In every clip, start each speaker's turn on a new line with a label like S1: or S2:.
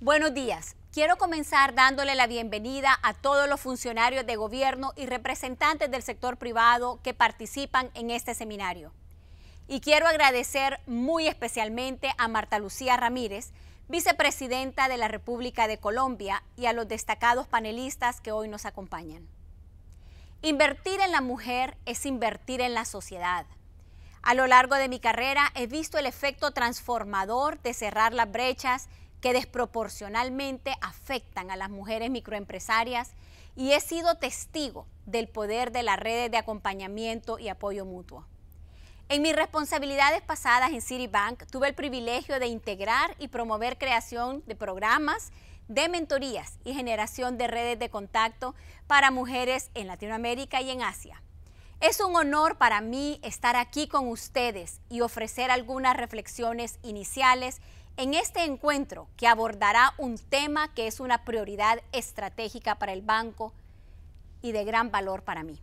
S1: Buenos días. Quiero comenzar dándole la bienvenida a todos los funcionarios de gobierno y representantes del sector privado que participan en este seminario. Y quiero agradecer muy especialmente a Marta Lucía Ramírez, vicepresidenta de la República de Colombia, y a los destacados panelistas que hoy nos acompañan. Invertir en la mujer es invertir en la sociedad. A lo largo de mi carrera he visto el efecto transformador de cerrar las brechas que desproporcionalmente afectan a las mujeres microempresarias y he sido testigo del poder de las redes de acompañamiento y apoyo mutuo. En mis responsabilidades pasadas en Citibank tuve el privilegio de integrar y promover creación de programas de mentorías y generación de redes de contacto para mujeres en Latinoamérica y en Asia. Es un honor para mí estar aquí con ustedes y ofrecer algunas reflexiones iniciales en este encuentro que abordará un tema que es una prioridad estratégica para el banco y de gran valor para mí.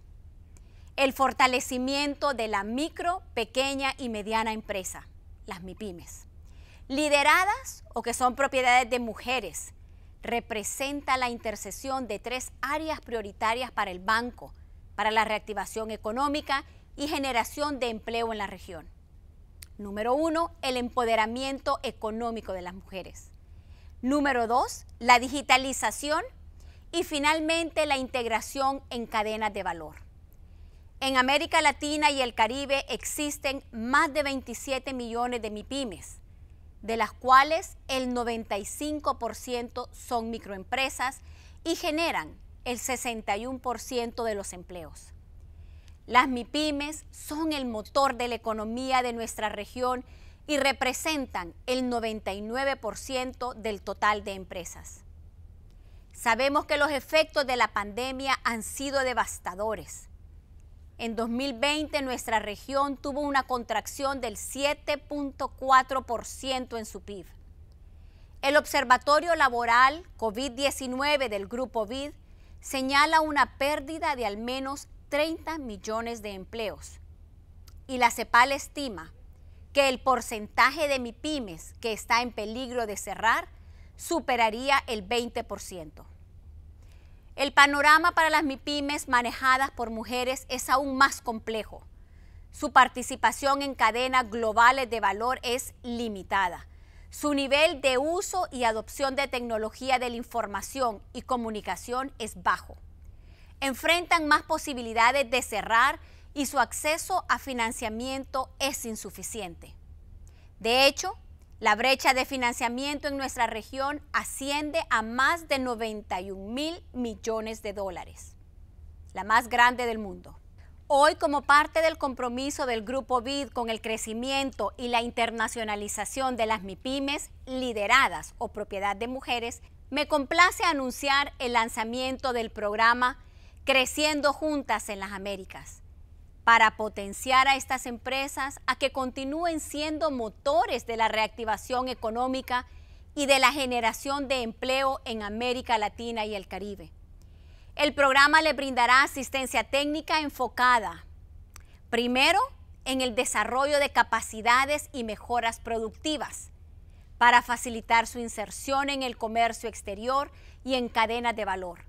S1: El fortalecimiento de la micro, pequeña y mediana empresa, las MIPIMES. Lideradas o que son propiedades de mujeres, representa la intercesión de tres áreas prioritarias para el banco, para la reactivación económica y generación de empleo en la región. Número uno, el empoderamiento económico de las mujeres. Número dos, la digitalización. Y finalmente, la integración en cadenas de valor. En América Latina y el Caribe existen más de 27 millones de MIPIMES, de las cuales el 95% son microempresas y generan el 61% de los empleos. Las MIPIMES son el motor de la economía de nuestra región y representan el 99% del total de empresas. Sabemos que los efectos de la pandemia han sido devastadores. En 2020 nuestra región tuvo una contracción del 7.4% en su PIB. El Observatorio Laboral COVID-19 del Grupo Bid señala una pérdida de al menos 30 millones de empleos. Y la CEPAL estima que el porcentaje de MIPIMES que está en peligro de cerrar superaría el 20%. El panorama para las MIPIMES manejadas por mujeres es aún más complejo. Su participación en cadenas globales de valor es limitada. Su nivel de uso y adopción de tecnología de la información y comunicación es bajo enfrentan más posibilidades de cerrar y su acceso a financiamiento es insuficiente. De hecho, la brecha de financiamiento en nuestra región asciende a más de 91 mil millones de dólares, la más grande del mundo. Hoy, como parte del compromiso del Grupo BID con el crecimiento y la internacionalización de las MIPIMES lideradas o propiedad de mujeres, me complace anunciar el lanzamiento del programa creciendo juntas en las Américas para potenciar a estas empresas a que continúen siendo motores de la reactivación económica y de la generación de empleo en América Latina y el Caribe. El programa le brindará asistencia técnica enfocada, primero, en el desarrollo de capacidades y mejoras productivas, para facilitar su inserción en el comercio exterior y en cadenas de valor.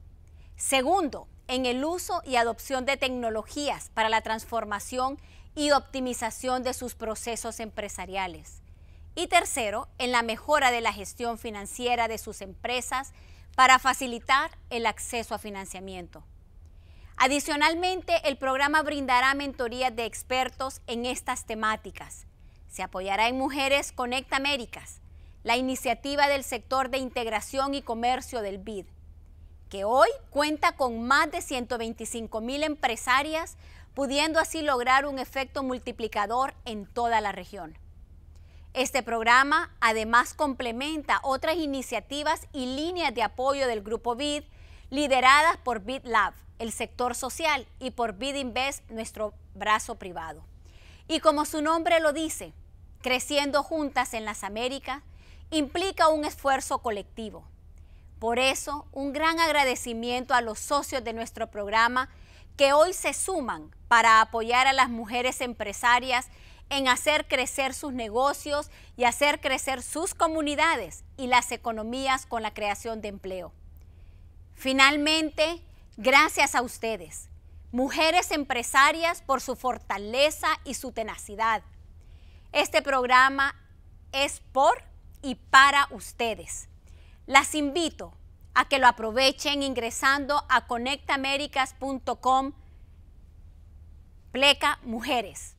S1: Segundo, en el uso y adopción de tecnologías para la transformación y optimización de sus procesos empresariales. Y tercero, en la mejora de la gestión financiera de sus empresas para facilitar el acceso a financiamiento. Adicionalmente, el programa brindará mentoría de expertos en estas temáticas. Se apoyará en Mujeres Conecta Américas, la iniciativa del sector de integración y comercio del BID, que hoy cuenta con más de 125 mil empresarias, pudiendo así lograr un efecto multiplicador en toda la región. Este programa además complementa otras iniciativas y líneas de apoyo del Grupo BID, lideradas por BID Lab, el sector social, y por BID Invest, nuestro brazo privado. Y como su nombre lo dice, creciendo juntas en las Américas implica un esfuerzo colectivo por eso, un gran agradecimiento a los socios de nuestro programa que hoy se suman para apoyar a las mujeres empresarias en hacer crecer sus negocios y hacer crecer sus comunidades y las economías con la creación de empleo. Finalmente, gracias a ustedes, mujeres empresarias, por su fortaleza y su tenacidad. Este programa es por y para ustedes. Las invito a que lo aprovechen ingresando a conectamericas.com pleca mujeres.